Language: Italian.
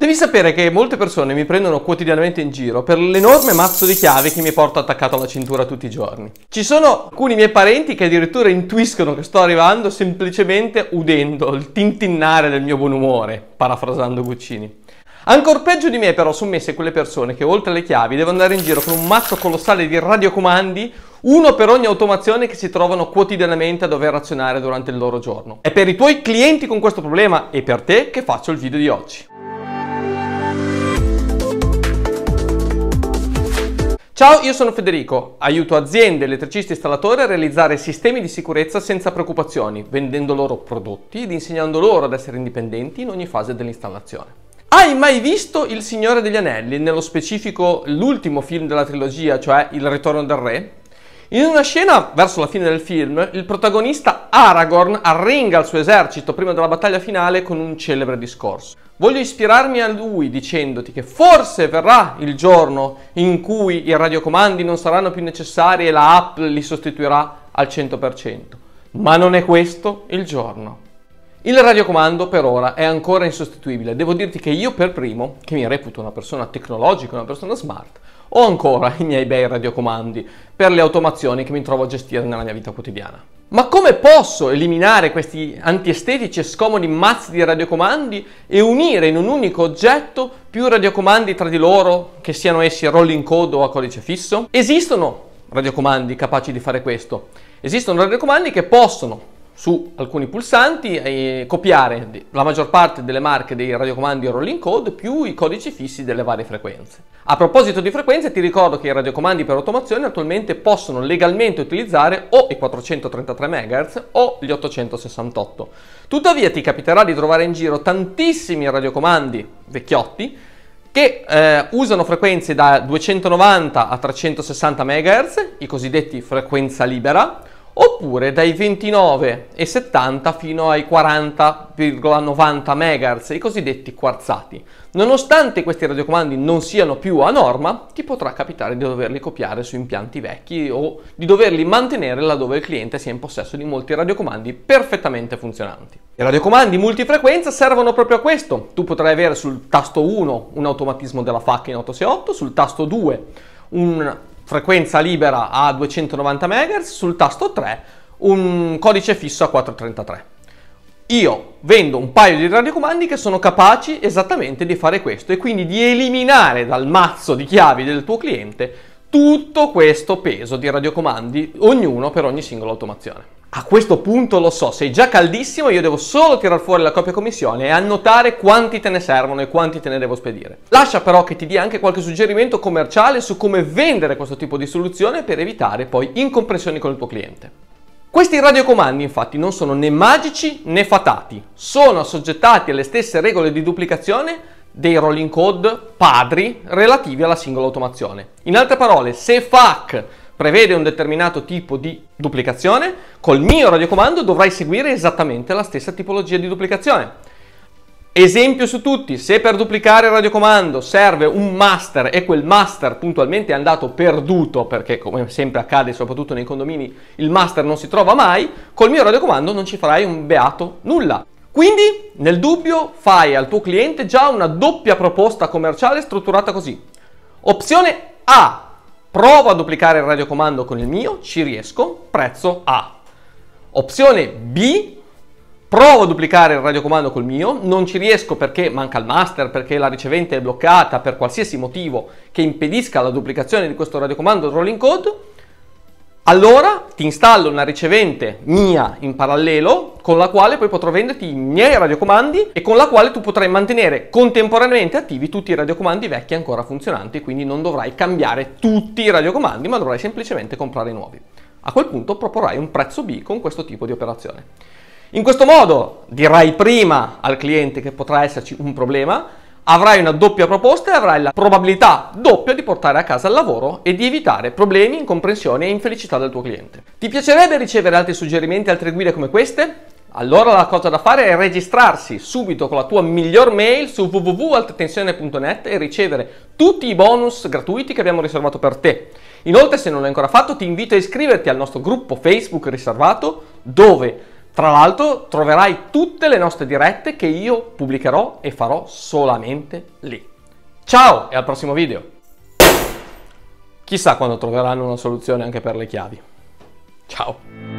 Devi sapere che molte persone mi prendono quotidianamente in giro per l'enorme mazzo di chiavi che mi porto attaccato alla cintura tutti i giorni. Ci sono alcuni miei parenti che addirittura intuiscono che sto arrivando semplicemente udendo il tintinnare del mio buon umore, parafrasando Guccini. Ancor peggio di me però sono messe quelle persone che oltre alle chiavi devono andare in giro con un mazzo colossale di radiocomandi, uno per ogni automazione che si trovano quotidianamente a dover azionare durante il loro giorno. È per i tuoi clienti con questo problema e per te che faccio il video di oggi. Ciao, io sono Federico, aiuto aziende, elettricisti e installatori a realizzare sistemi di sicurezza senza preoccupazioni, vendendo loro prodotti ed insegnando loro ad essere indipendenti in ogni fase dell'installazione. Hai mai visto Il Signore degli Anelli, nello specifico l'ultimo film della trilogia, cioè Il Ritorno del Re? In una scena, verso la fine del film, il protagonista Aragorn arringa il suo esercito prima della battaglia finale con un celebre discorso. Voglio ispirarmi a lui dicendoti che forse verrà il giorno in cui i radiocomandi non saranno più necessari e la app li sostituirà al 100%. Ma non è questo il giorno. Il radiocomando per ora è ancora insostituibile. Devo dirti che io per primo, che mi reputo una persona tecnologica, una persona smart, o ancora i miei bei radiocomandi per le automazioni che mi trovo a gestire nella mia vita quotidiana. Ma come posso eliminare questi antiestetici e scomodi mazzi di radiocomandi e unire in un unico oggetto più radiocomandi tra di loro, che siano essi rolling code o a codice fisso? Esistono radiocomandi capaci di fare questo. Esistono radiocomandi che possono su alcuni pulsanti e copiare la maggior parte delle marche dei radiocomandi rolling code più i codici fissi delle varie frequenze. A proposito di frequenze ti ricordo che i radiocomandi per automazione attualmente possono legalmente utilizzare o i 433 MHz o gli 868. Tuttavia ti capiterà di trovare in giro tantissimi radiocomandi vecchiotti che eh, usano frequenze da 290 a 360 MHz, i cosiddetti frequenza libera, oppure dai 29,70 fino ai 40,90 MHz, i cosiddetti quarzati. Nonostante questi radiocomandi non siano più a norma, ti potrà capitare di doverli copiare su impianti vecchi o di doverli mantenere laddove il cliente sia in possesso di molti radiocomandi perfettamente funzionanti. I radiocomandi multifrequenza servono proprio a questo. Tu potrai avere sul tasto 1 un automatismo della FAC in 868, sul tasto 2 un frequenza libera a 290 MHz, sul tasto 3 un codice fisso a 433. Io vendo un paio di radiocomandi che sono capaci esattamente di fare questo e quindi di eliminare dal mazzo di chiavi del tuo cliente tutto questo peso di radiocomandi, ognuno per ogni singola automazione. A questo punto lo so, sei già caldissimo, io devo solo tirar fuori la copia commissione e annotare quanti te ne servono e quanti te ne devo spedire. Lascia però che ti dia anche qualche suggerimento commerciale su come vendere questo tipo di soluzione per evitare poi incompressioni con il tuo cliente. Questi radiocomandi infatti non sono né magici né fatati, sono assoggettati alle stesse regole di duplicazione dei rolling code padri relativi alla singola automazione. In altre parole, se FAC prevede un determinato tipo di duplicazione, col mio radiocomando dovrai seguire esattamente la stessa tipologia di duplicazione. Esempio su tutti, se per duplicare il radiocomando serve un master e quel master puntualmente è andato perduto perché come sempre accade soprattutto nei condomini il master non si trova mai, col mio radiocomando non ci farai un beato nulla. Quindi, nel dubbio, fai al tuo cliente già una doppia proposta commerciale strutturata così. Opzione A. Provo a duplicare il radiocomando con il mio, ci riesco, prezzo A. Opzione B. Provo a duplicare il radiocomando col mio, non ci riesco perché manca il master, perché la ricevente è bloccata per qualsiasi motivo che impedisca la duplicazione di questo radiocomando rolling code. Allora ti installo una ricevente mia in parallelo con la quale poi potrò venderti i miei radiocomandi e con la quale tu potrai mantenere contemporaneamente attivi tutti i radiocomandi vecchi ancora funzionanti, quindi non dovrai cambiare tutti i radiocomandi ma dovrai semplicemente comprare nuovi. A quel punto proporrai un prezzo B con questo tipo di operazione. In questo modo dirai prima al cliente che potrà esserci un problema, avrai una doppia proposta e avrai la probabilità doppia di portare a casa il lavoro e di evitare problemi, incomprensioni e infelicità del tuo cliente. Ti piacerebbe ricevere altri suggerimenti e altre guide come queste? Allora la cosa da fare è registrarsi subito con la tua miglior mail su www.altatensione.net e ricevere tutti i bonus gratuiti che abbiamo riservato per te. Inoltre se non l'hai ancora fatto ti invito a iscriverti al nostro gruppo Facebook riservato dove tra l'altro troverai tutte le nostre dirette che io pubblicherò e farò solamente lì. Ciao e al prossimo video! Chissà quando troveranno una soluzione anche per le chiavi. Ciao!